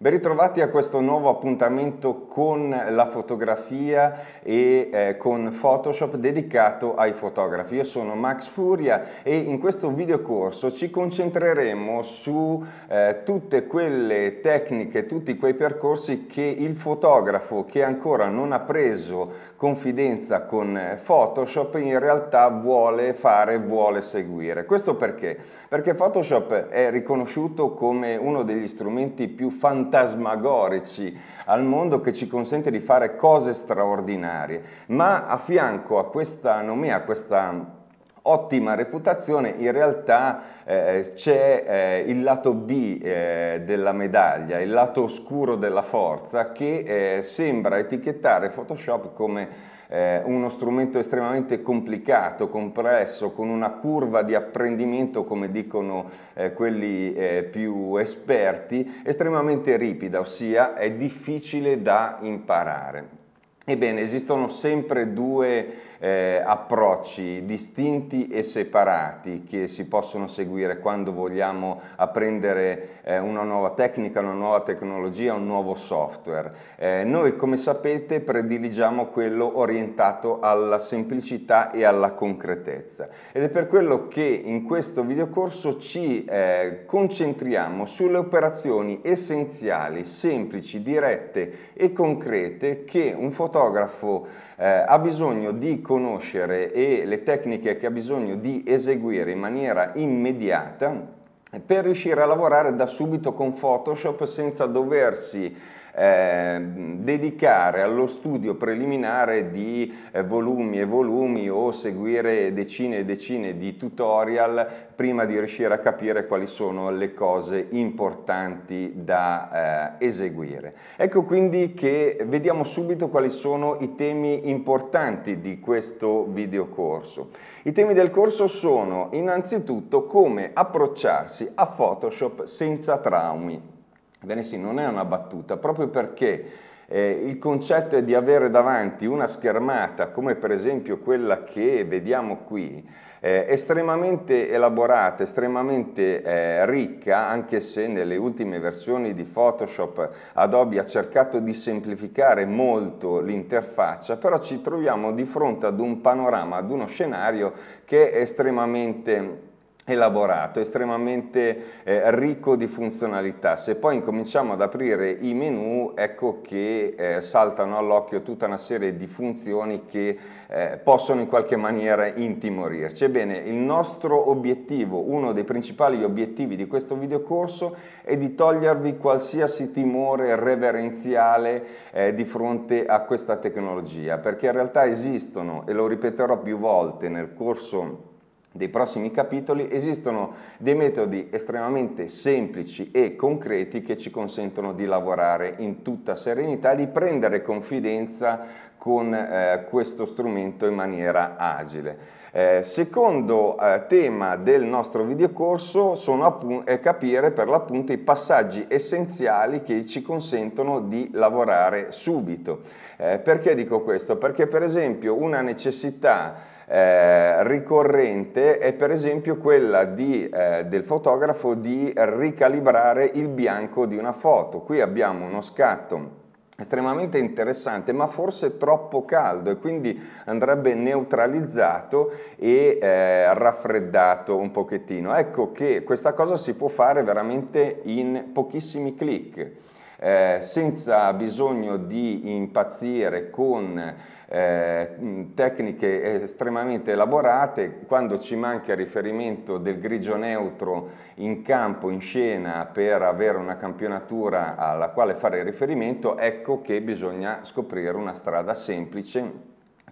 Ben ritrovati a questo nuovo appuntamento con la fotografia e eh, con Photoshop dedicato ai fotografi. Io sono Max Furia e in questo videocorso ci concentreremo su eh, tutte quelle tecniche, tutti quei percorsi che il fotografo che ancora non ha preso confidenza con Photoshop in realtà vuole fare, vuole seguire. Questo perché? Perché Photoshop è riconosciuto come uno degli strumenti più fantastici fantasmagorici al mondo che ci consente di fare cose straordinarie, ma a fianco a questa nomea, a questa ottima reputazione, in realtà eh, c'è eh, il lato B eh, della medaglia, il lato oscuro della forza che eh, sembra etichettare Photoshop come eh, uno strumento estremamente complicato, compresso, con una curva di apprendimento, come dicono eh, quelli più esperti, estremamente ripida, ossia è difficile da imparare. Ebbene, esistono sempre due eh, approcci distinti e separati che si possono seguire quando vogliamo apprendere eh, una nuova tecnica, una nuova tecnologia, un nuovo software. Eh, noi, come sapete, prediligiamo quello orientato alla semplicità e alla concretezza ed è per quello che in questo videocorso ci eh, concentriamo sulle operazioni essenziali, semplici, dirette e concrete che un fotografo fotografo eh, ha bisogno di conoscere e le tecniche che ha bisogno di eseguire in maniera immediata per riuscire a lavorare da subito con Photoshop senza doversi eh, dedicare allo studio preliminare di eh, volumi e volumi o seguire decine e decine di tutorial prima di riuscire a capire quali sono le cose importanti da eh, eseguire. Ecco quindi che vediamo subito quali sono i temi importanti di questo videocorso. I temi del corso sono innanzitutto come approcciarsi a Photoshop senza traumi Bene sì, non è una battuta, proprio perché eh, il concetto è di avere davanti una schermata, come per esempio quella che vediamo qui, eh, estremamente elaborata, estremamente eh, ricca, anche se nelle ultime versioni di Photoshop Adobe ha cercato di semplificare molto l'interfaccia, però ci troviamo di fronte ad un panorama, ad uno scenario che è estremamente elaborato, estremamente eh, ricco di funzionalità. Se poi incominciamo ad aprire i menu, ecco che eh, saltano all'occhio tutta una serie di funzioni che eh, possono in qualche maniera intimorirci. Ebbene, il nostro obiettivo, uno dei principali obiettivi di questo videocorso è di togliervi qualsiasi timore reverenziale eh, di fronte a questa tecnologia, perché in realtà esistono, e lo ripeterò più volte nel corso dei prossimi capitoli esistono dei metodi estremamente semplici e concreti che ci consentono di lavorare in tutta serenità, di prendere confidenza con eh, questo strumento in maniera agile. Eh, secondo eh, tema del nostro videocorso è capire per l'appunto i passaggi essenziali che ci consentono di lavorare subito. Eh, perché dico questo? Perché per esempio una necessità eh, ricorrente è per esempio quella di, eh, del fotografo di ricalibrare il bianco di una foto. Qui abbiamo uno scatto estremamente interessante ma forse troppo caldo e quindi andrebbe neutralizzato e eh, raffreddato un pochettino. Ecco che questa cosa si può fare veramente in pochissimi click. Eh, senza bisogno di impazzire con eh, tecniche estremamente elaborate, quando ci manca il riferimento del grigio neutro in campo, in scena, per avere una campionatura alla quale fare riferimento, ecco che bisogna scoprire una strada semplice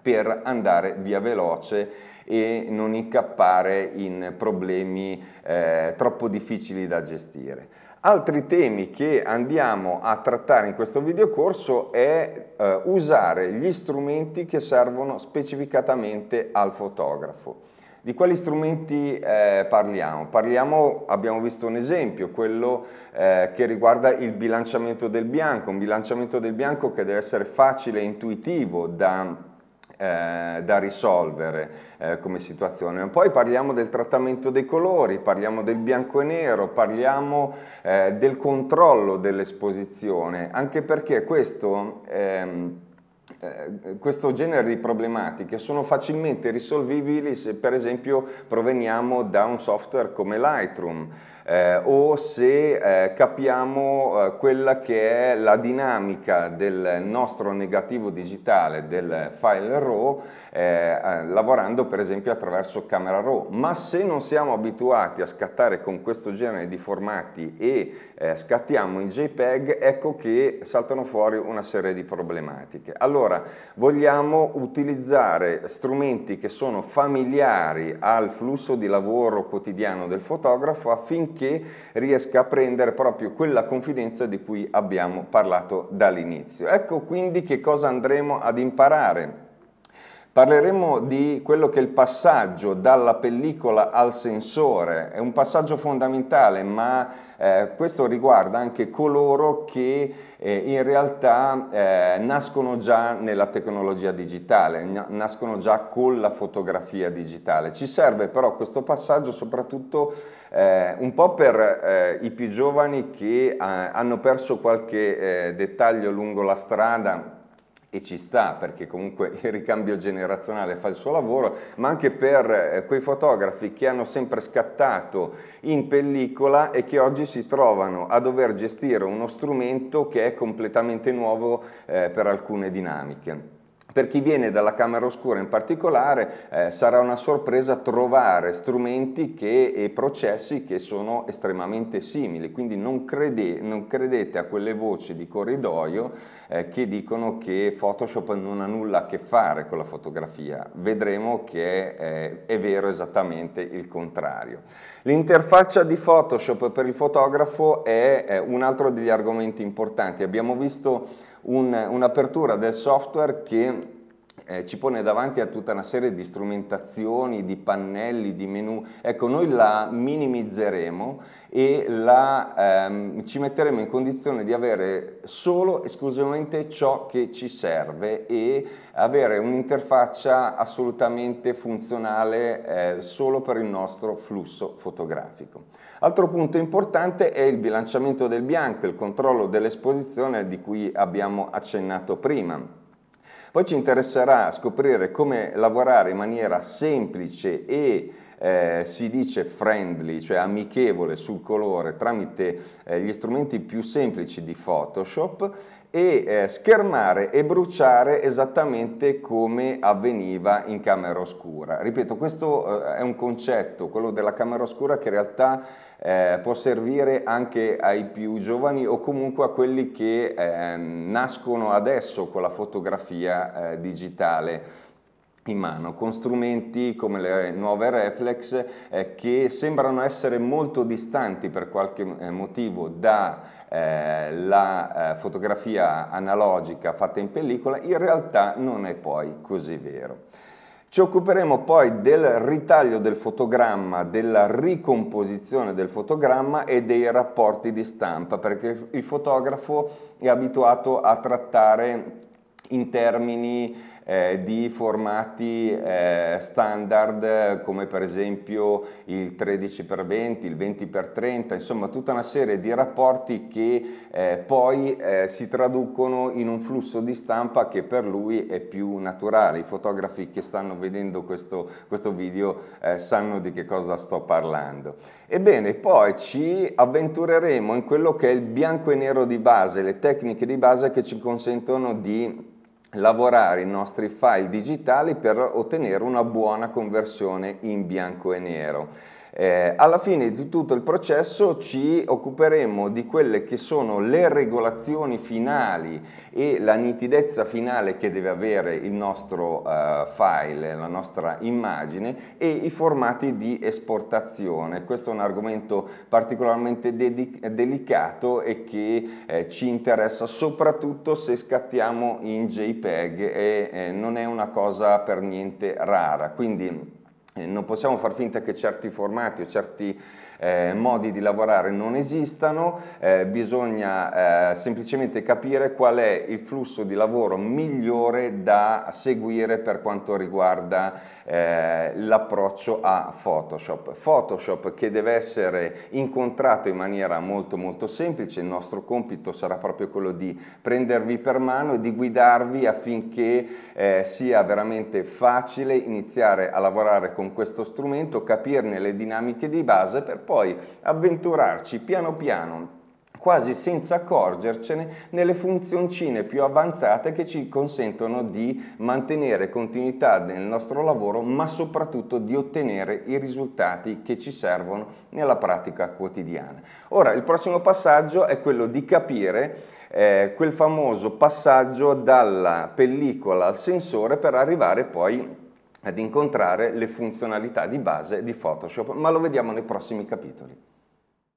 per andare via veloce e non incappare in problemi eh, troppo difficili da gestire. Altri temi che andiamo a trattare in questo videocorso è eh, usare gli strumenti che servono specificatamente al fotografo. Di quali strumenti eh, parliamo? Parliamo, abbiamo visto un esempio, quello eh, che riguarda il bilanciamento del bianco, un bilanciamento del bianco che deve essere facile e intuitivo da eh, da risolvere eh, come situazione. poi parliamo del trattamento dei colori, parliamo del bianco e nero, parliamo eh, del controllo dell'esposizione, anche perché questo... Ehm, eh, questo genere di problematiche sono facilmente risolvibili se per esempio proveniamo da un software come Lightroom eh, o se eh, capiamo eh, quella che è la dinamica del nostro negativo digitale del file RAW eh, lavorando per esempio attraverso Camera RAW ma se non siamo abituati a scattare con questo genere di formati e scattiamo in JPEG ecco che saltano fuori una serie di problematiche allora, allora, vogliamo utilizzare strumenti che sono familiari al flusso di lavoro quotidiano del fotografo affinché riesca a prendere proprio quella confidenza di cui abbiamo parlato dall'inizio. Ecco quindi che cosa andremo ad imparare Parleremo di quello che è il passaggio dalla pellicola al sensore, è un passaggio fondamentale ma eh, questo riguarda anche coloro che eh, in realtà eh, nascono già nella tecnologia digitale, nascono già con la fotografia digitale. Ci serve però questo passaggio soprattutto eh, un po' per eh, i più giovani che eh, hanno perso qualche dettaglio lungo la strada e ci sta perché comunque il ricambio generazionale fa il suo lavoro, ma anche per eh, quei fotografi che hanno sempre scattato in pellicola e che oggi si trovano a dover gestire uno strumento che è completamente nuovo eh, per alcune dinamiche. Per chi viene dalla Camera Oscura in particolare eh, sarà una sorpresa trovare strumenti che, e processi che sono estremamente simili, quindi non, crede, non credete a quelle voci di corridoio eh, che dicono che Photoshop non ha nulla a che fare con la fotografia, vedremo che eh, è vero esattamente il contrario. L'interfaccia di Photoshop per il fotografo è un altro degli argomenti importanti, abbiamo visto un'apertura del software che eh, ci pone davanti a tutta una serie di strumentazioni, di pannelli, di menu. Ecco, noi la minimizzeremo e la, ehm, ci metteremo in condizione di avere solo esclusivamente ciò che ci serve e avere un'interfaccia assolutamente funzionale eh, solo per il nostro flusso fotografico. Altro punto importante è il bilanciamento del bianco, il controllo dell'esposizione di cui abbiamo accennato prima. Poi ci interesserà scoprire come lavorare in maniera semplice e eh, si dice friendly, cioè amichevole sul colore tramite eh, gli strumenti più semplici di Photoshop e eh, schermare e bruciare esattamente come avveniva in camera oscura. Ripeto, questo eh, è un concetto, quello della camera oscura, che in realtà eh, può servire anche ai più giovani o comunque a quelli che eh, nascono adesso con la fotografia eh, digitale in mano, con strumenti come le nuove reflex eh, che sembrano essere molto distanti per qualche eh, motivo dalla eh, eh, fotografia analogica fatta in pellicola, in realtà non è poi così vero. Ci occuperemo poi del ritaglio del fotogramma, della ricomposizione del fotogramma e dei rapporti di stampa, perché il fotografo è abituato a trattare in termini eh, di formati eh, standard come per esempio il 13x20, il 20x30, insomma tutta una serie di rapporti che eh, poi eh, si traducono in un flusso di stampa che per lui è più naturale. I fotografi che stanno vedendo questo, questo video eh, sanno di che cosa sto parlando. Ebbene, poi ci avventureremo in quello che è il bianco e nero di base, le tecniche di base che ci consentono di lavorare i nostri file digitali per ottenere una buona conversione in bianco e nero. Eh, alla fine di tutto il processo ci occuperemo di quelle che sono le regolazioni finali e la nitidezza finale che deve avere il nostro eh, file, la nostra immagine e i formati di esportazione. Questo è un argomento particolarmente delicato e che eh, ci interessa soprattutto se scattiamo in JPEG e eh, non è una cosa per niente rara. Quindi non possiamo far finta che certi formati o certi eh, modi di lavorare non esistano, eh, bisogna eh, semplicemente capire qual è il flusso di lavoro migliore da seguire per quanto riguarda eh, l'approccio a Photoshop. Photoshop che deve essere incontrato in maniera molto molto semplice, il nostro compito sarà proprio quello di prendervi per mano e di guidarvi affinché eh, sia veramente facile iniziare a lavorare con questo strumento, capirne le dinamiche di base per poi avventurarci piano piano quasi senza accorgercene nelle funzioncine più avanzate che ci consentono di mantenere continuità nel nostro lavoro ma soprattutto di ottenere i risultati che ci servono nella pratica quotidiana. Ora il prossimo passaggio è quello di capire eh, quel famoso passaggio dalla pellicola al sensore per arrivare poi a ad incontrare le funzionalità di base di Photoshop, ma lo vediamo nei prossimi capitoli.